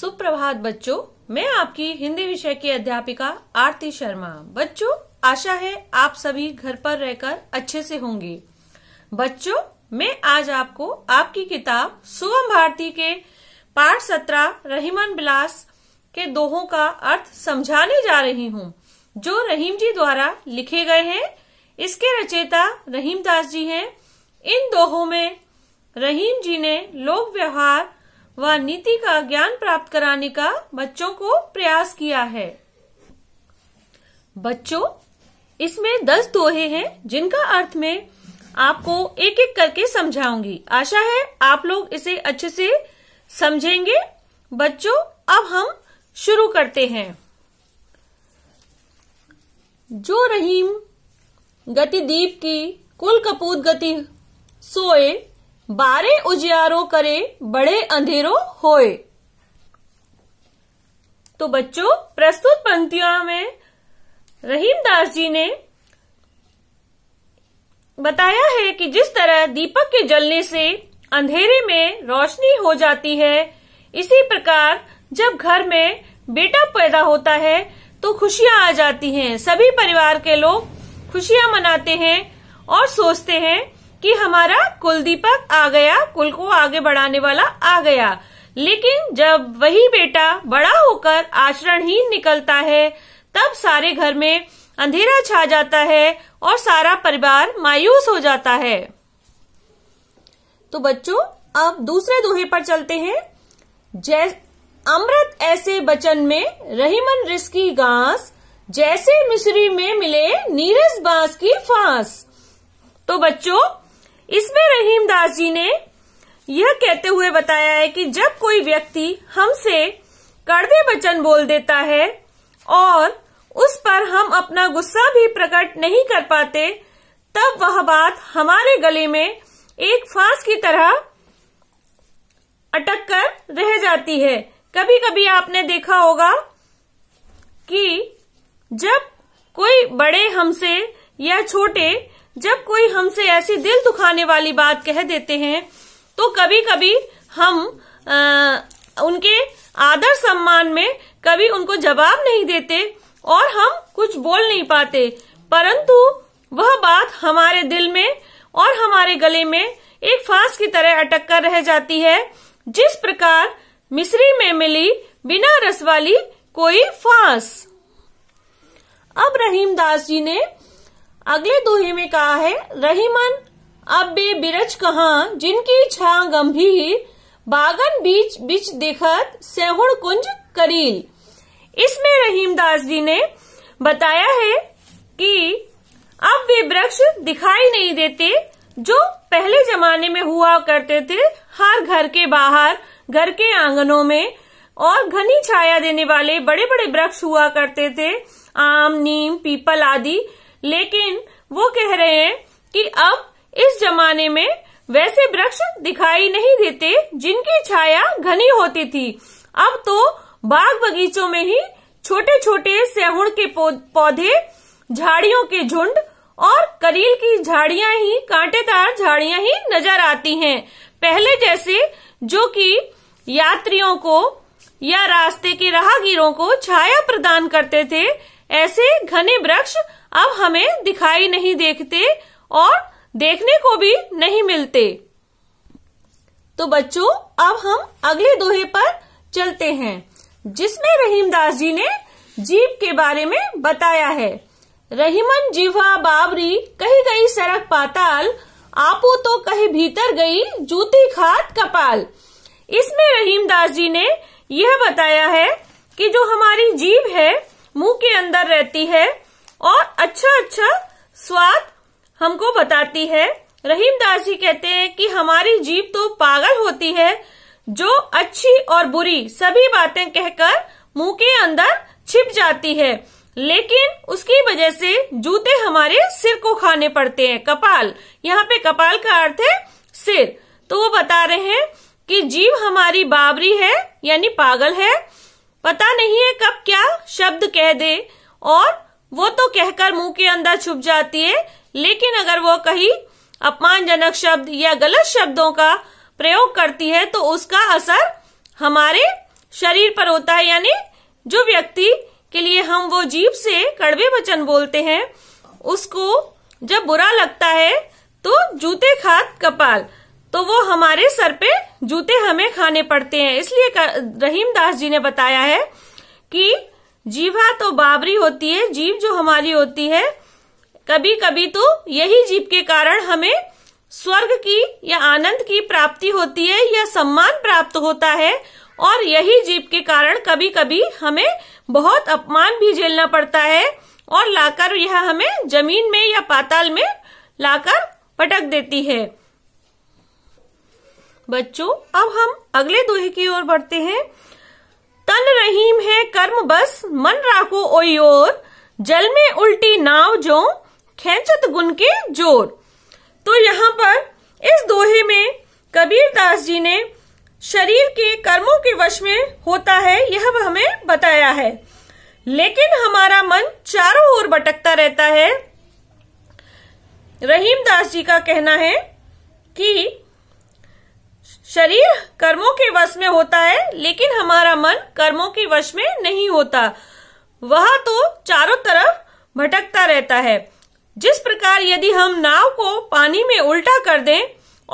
सुप्रभात बच्चों मैं आपकी हिंदी विषय की अध्यापिका आरती शर्मा बच्चों आशा है आप सभी घर पर रहकर अच्छे से होंगे बच्चों मैं आज आपको आपकी किताब सुगम भारती के पाठ सत्रह रहीमन बिलास के दोहों का अर्थ समझाने जा रही हूँ जो रहीम जी द्वारा लिखे गए हैं इसके रचयिता रहीम दास जी हैं इन दोहों में रहीम जी ने लोक व्यवहार व नीति का ज्ञान प्राप्त कराने का बच्चों को प्रयास किया है बच्चों इसमें दस दोहे हैं जिनका अर्थ में आपको एक एक करके समझाऊंगी आशा है आप लोग इसे अच्छे से समझेंगे बच्चों अब हम शुरू करते हैं जो रहीम गतिदीप की कुल कपूत गति सोए बारे उजियारो करे बड़े अंधेरो होए तो बच्चों प्रस्तुत पंक्तियों में रहीमदास जी ने बताया है कि जिस तरह दीपक के जलने से अंधेरे में रोशनी हो जाती है इसी प्रकार जब घर में बेटा पैदा होता है तो खुशियां आ जाती हैं सभी परिवार के लोग खुशियां मनाते हैं और सोचते हैं कि हमारा कुलदीपक आ गया कुल को आगे बढ़ाने वाला आ गया लेकिन जब वही बेटा बड़ा होकर आचरणहीन निकलता है तब सारे घर में अंधेरा छा जाता है और सारा परिवार मायूस हो जाता है तो बच्चों अब दूसरे दोहे पर चलते हैं जै अमृत ऐसे बचन में रहीमन रिस्की गांस जैसे मिश्री में मिले नीरज बांस की फांस तो बच्चों इसमें रहीम दास जी ने यह कहते हुए बताया है कि जब कोई व्यक्ति हमसे कड़वे वचन बोल देता है और उस पर हम अपना गुस्सा भी प्रकट नहीं कर पाते तब वह बात हमारे गले में एक फांस की तरह अटक कर रह जाती है कभी कभी आपने देखा होगा कि जब कोई बड़े हमसे या छोटे जब कोई हमसे ऐसी दिल दुखाने वाली बात कह देते हैं तो कभी कभी हम आ, उनके आदर सम्मान में कभी उनको जवाब नहीं देते और हम कुछ बोल नहीं पाते परंतु वह बात हमारे दिल में और हमारे गले में एक फांस की तरह अटक कर रह जाती है जिस प्रकार मिश्री में मिली बिना रस वाली कोई फांस अब रहीम दास जी ने अगले दोहे में कहा है रहीमन अब बे बिरज कहा जिनकी छा गंभीर बागन बीच बीच देखत सहुण कुंज करील इसमें रहीम दास जी ने बताया है कि अब वे वृक्ष दिखाई नहीं देते जो पहले जमाने में हुआ करते थे हर घर के बाहर घर के आंगनों में और घनी छाया देने वाले बड़े बड़े वृक्ष हुआ करते थे आम नीम पीपल आदि लेकिन वो कह रहे हैं कि अब इस जमाने में वैसे वृक्ष दिखाई नहीं देते जिनकी छाया घनी होती थी अब तो बाग बगीचों में ही छोटे छोटे सहुण के पौधे झाड़ियों के झुंड और करील की झाड़ियां ही कांटेदार झाड़ियां ही नजर आती हैं पहले जैसे जो कि यात्रियों को या रास्ते के राहगीरों को छाया प्रदान करते थे ऐसे घने वृक्ष अब हमें दिखाई नहीं देखते और देखने को भी नहीं मिलते तो बच्चों अब हम अगले दोहे पर चलते हैं जिसमें दास जी ने जीप के बारे में बताया है रहीमन जीवा बाबरी कही गई सड़क पाताल आपो तो कही भीतर गई जूती खात कपाल इसमें रहीम दास जी ने यह बताया है कि जो हमारी जीव है मुंह के अंदर रहती है और अच्छा अच्छा स्वाद हमको बताती है रहीम दास जी कहते हैं कि हमारी जीप तो पागल होती है जो अच्छी और बुरी सभी बातें कहकर मुंह के अंदर छिप जाती है लेकिन उसकी वजह से जूते हमारे सिर को खाने पड़ते हैं कपाल यहाँ पे कपाल का अर्थ है सिर तो वो बता रहे हैं कि जीव हमारी बाबरी है यानी पागल है पता नहीं है कब क्या शब्द कह दे और वो तो कहकर मुंह के अंदर छुप जाती है लेकिन अगर वो कहीं अपमानजनक शब्द या गलत शब्दों का प्रयोग करती है तो उसका असर हमारे शरीर पर होता है यानी जो व्यक्ति के लिए हम वो जीप से कड़वे वचन बोलते हैं उसको जब बुरा लगता है तो जूते खात कपाल तो वो हमारे सर पे जूते हमें खाने पड़ते हैं इसलिए रहीम दास जी ने बताया है कि जीवा तो बाबरी होती है जीव जो हमारी होती है कभी कभी तो यही जीव के कारण हमें स्वर्ग की या आनंद की प्राप्ति होती है या सम्मान प्राप्त होता है और यही जीव के कारण कभी कभी हमें बहुत अपमान भी झेलना पड़ता है और लाकर यह हमें जमीन में या पाताल में लाकर पटक देती है बच्चों अब हम अगले दोहे की ओर बढ़ते हैं तन रहीम है कर्म बस मन राखो ओयोर जल में उल्टी नाव जो खेचत गुण के जोर तो यहाँ पर इस दोहे में कबीर दास जी ने शरीर के कर्मों के वश में होता है यह हमें बताया है लेकिन हमारा मन चारों ओर भटकता रहता है रहीम दास जी का कहना है कि शरीर कर्मों के वश में होता है लेकिन हमारा मन कर्मों के वश में नहीं होता वह तो चारों तरफ भटकता रहता है जिस प्रकार यदि हम नाव को पानी में उल्टा कर दें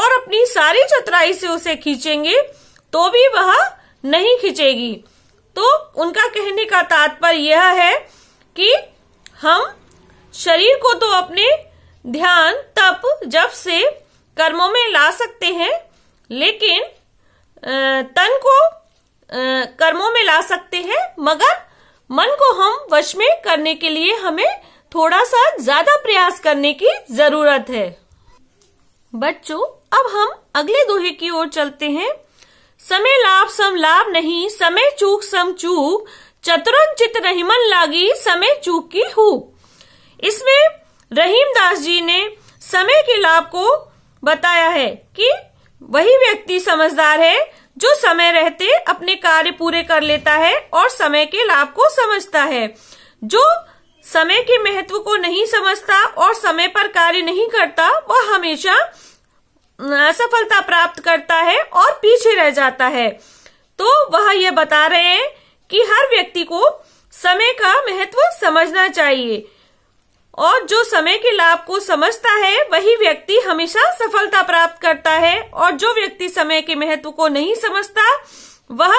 और अपनी सारी चतुराई से उसे खींचेंगे तो भी वह नहीं खींचेगी तो उनका कहने का तात्पर्य यह है कि हम शरीर को तो अपने ध्यान तप जब से कर्मों में ला सकते हैं लेकिन तन को कर्मों में ला सकते हैं मगर मन को हम वश में करने के लिए हमें थोड़ा सा ज्यादा प्रयास करने की जरूरत है बच्चों अब हम अगले दोहे की ओर चलते हैं समय लाभ सम लाभ नहीं समय चूक सम चूक चतुरन चित रहीमन लागी समय चूक की हु इसमें रहीम दास जी ने समय के लाभ को बताया है कि वही व्यक्ति समझदार है जो समय रहते अपने कार्य पूरे कर लेता है और समय के लाभ को समझता है जो समय के महत्व को नहीं समझता और समय पर कार्य नहीं करता वह हमेशा असफलता प्राप्त करता है और पीछे रह जाता है तो वह यह बता रहे हैं कि हर व्यक्ति को समय का महत्व समझना चाहिए और जो समय के लाभ को समझता है वही व्यक्ति हमेशा सफलता प्राप्त करता है और जो व्यक्ति समय के महत्व को नहीं समझता वह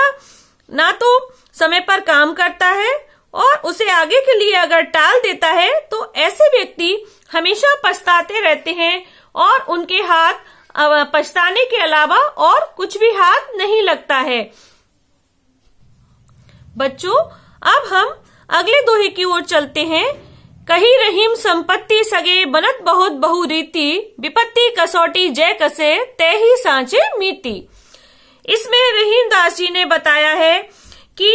ना तो समय पर काम करता है और उसे आगे के लिए अगर टाल देता है तो ऐसे व्यक्ति हमेशा पछताते रहते हैं और उनके हाथ पछताने के अलावा और कुछ भी हाथ नहीं लगता है बच्चों अब हम अगले दोहे की ओर चलते हैं कही रहीम संपत्ति सगे बनत बहुत बहु रीति विपत्ति कसौटी जय कसे तय ही सांचे मीति इसमें रहीम दास जी ने बताया है कि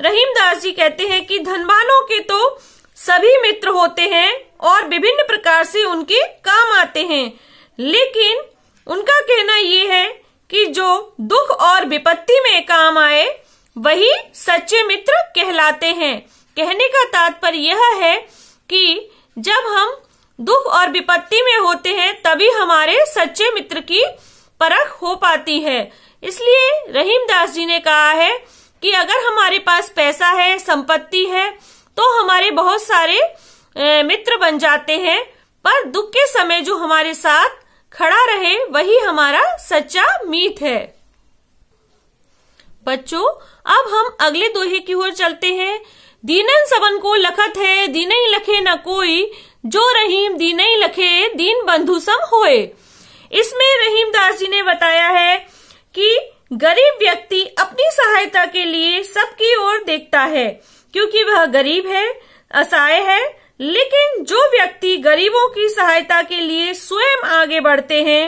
रहीम दास जी कहते हैं कि धनवानों के तो सभी मित्र होते हैं और विभिन्न प्रकार से उनके काम आते हैं लेकिन उनका कहना ये है कि जो दुख और विपत्ति में काम आए वही सच्चे मित्र कहलाते हैं कहने का तात्पर्य यह है कि जब हम दुख और विपत्ति में होते हैं तभी हमारे सच्चे मित्र की परख हो पाती है इसलिए रहीम दास जी ने कहा है कि अगर हमारे पास पैसा है संपत्ति है तो हमारे बहुत सारे मित्र बन जाते हैं पर दुख के समय जो हमारे साथ खड़ा रहे वही हमारा सच्चा मीत है बच्चों अब हम अगले दोहे की ओर चलते हैं दीनन सबन को लखत है दीनई लखे न कोई जो रहीम दीनई लखे दीन बंधु सम होए इसमें रहीम दास जी ने बताया है कि गरीब व्यक्ति अपनी सहायता के लिए सबकी ओर देखता है क्योंकि वह गरीब है असहाय है लेकिन जो व्यक्ति गरीबों की सहायता के लिए स्वयं आगे बढ़ते हैं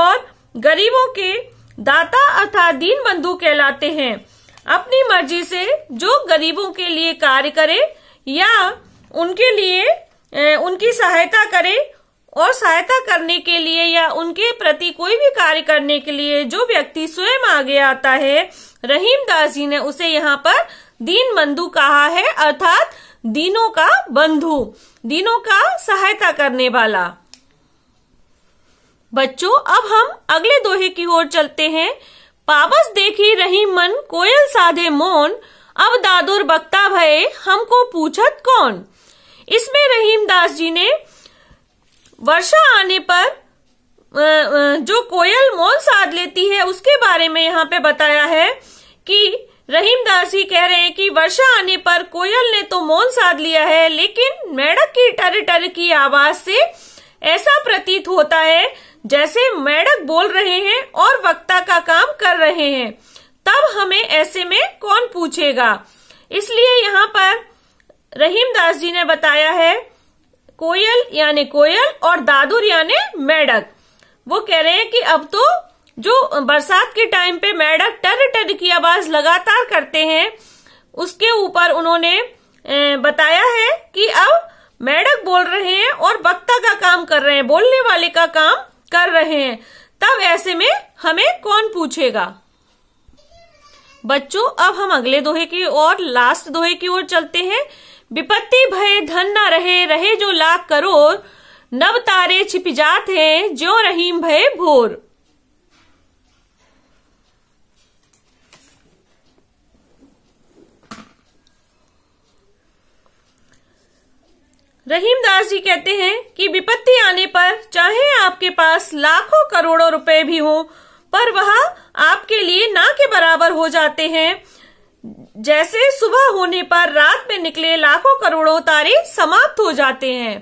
और गरीबों के दाता अर्थात दीन बंधु कहलाते हैं अपनी मर्जी से जो गरीबों के लिए कार्य करे या उनके लिए उनकी सहायता करे और सहायता करने के लिए या उनके प्रति कोई भी कार्य करने के लिए जो व्यक्ति स्वयं आगे आता है रहीम दास जी ने उसे यहाँ पर दीन बंधु कहा है अर्थात दीनों का बंधु दीनों का सहायता करने वाला बच्चों अब हम अगले दोहे की ओर चलते हैं पाबस देखी रही मन कोयल साधे मोन अब दादुर बक्ता भये हमको पूछत कौन इसमें रहीम दास जी ने वर्षा आने पर जो कोयल मोल साध लेती है उसके बारे में यहाँ पे बताया है कि रहीम दास जी कह रहे हैं कि वर्षा आने पर कोयल ने तो मौन साध लिया है लेकिन मेढक की टर टर की आवाज से ऐसा प्रतीत होता है जैसे मेढक बोल रहे हैं और वक्ता का काम कर रहे हैं तब हमें ऐसे में कौन पूछेगा इसलिए यहाँ पर रहीम दास जी ने बताया है कोयल यानी कोयल और दादुर यानी मेढक वो कह रहे हैं कि अब तो जो बरसात के टाइम पे मेढक टर टर की आवाज लगातार करते हैं उसके ऊपर उन्होंने बताया है कि अब मेढक बोल रहे हैं और वक्ता का काम कर रहे हैं बोलने वाले का काम कर रहे हैं तब ऐसे में हमें कौन पूछेगा बच्चों अब हम अगले दोहे की ओर लास्ट दोहे की ओर चलते हैं विपत्ति भय धन ना रहे रहे जो लाख करोड़ नव तारे छिप जात हैं जो रहीम भय भोर रहीम दास जी कहते हैं कि विपत्ति आने पर चाहे आपके पास लाखों करोड़ों रुपए भी हो पर वह आपके लिए ना के बराबर हो जाते हैं जैसे सुबह होने पर रात में निकले लाखों करोड़ों तारे समाप्त हो जाते हैं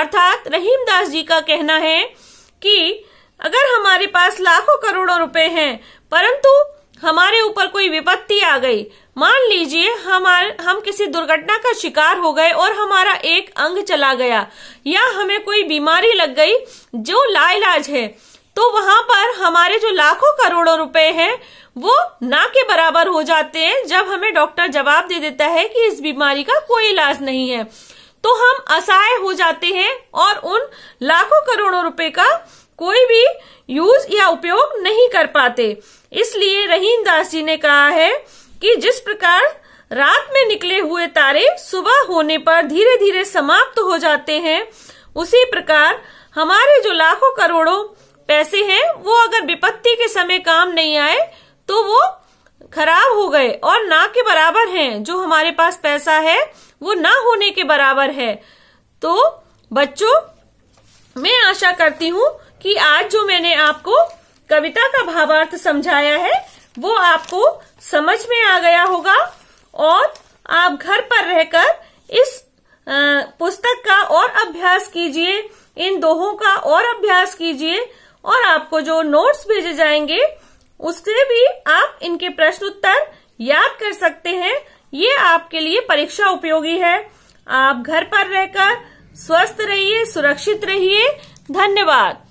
अर्थात रहीम दास जी का कहना है कि अगर हमारे पास लाखों करोड़ों रुपए हैं परंतु हमारे ऊपर कोई विपत्ति आ गई मान लीजिए हमारे हम किसी दुर्घटना का शिकार हो गए और हमारा एक अंग चला गया या हमें कोई बीमारी लग गई जो लाइलाज है तो वहां पर हमारे जो लाखों करोड़ों रुपए हैं वो ना के बराबर हो जाते हैं जब हमें डॉक्टर जवाब दे देता है कि इस बीमारी का कोई इलाज नहीं है तो हम असहाय हो जाते हैं और उन लाखों करोड़ों रुपए का कोई भी यूज या उपयोग नहीं कर पाते इसलिए रहीम दास जी ने कहा है कि जिस प्रकार रात में निकले हुए तारे सुबह होने पर धीरे धीरे समाप्त हो जाते हैं उसी प्रकार हमारे जो लाखों करोड़ों पैसे हैं वो अगर विपत्ति के समय काम नहीं आए तो वो खराब हो गए और ना के बराबर हैं जो हमारे पास पैसा है वो ना होने के बराबर है तो बच्चों मैं आशा करती हूँ कि आज जो मैंने आपको कविता का भावार्थ समझाया है वो आपको समझ में आ गया होगा और आप घर पर रहकर इस पुस्तक का और अभ्यास कीजिए इन दोहों का और अभ्यास कीजिए और आपको जो नोट्स भेजे जाएंगे उससे भी आप इनके प्रश्न उत्तर याद कर सकते हैं ये आपके लिए परीक्षा उपयोगी है आप घर पर रहकर स्वस्थ रहिए सुरक्षित रहिए धन्यवाद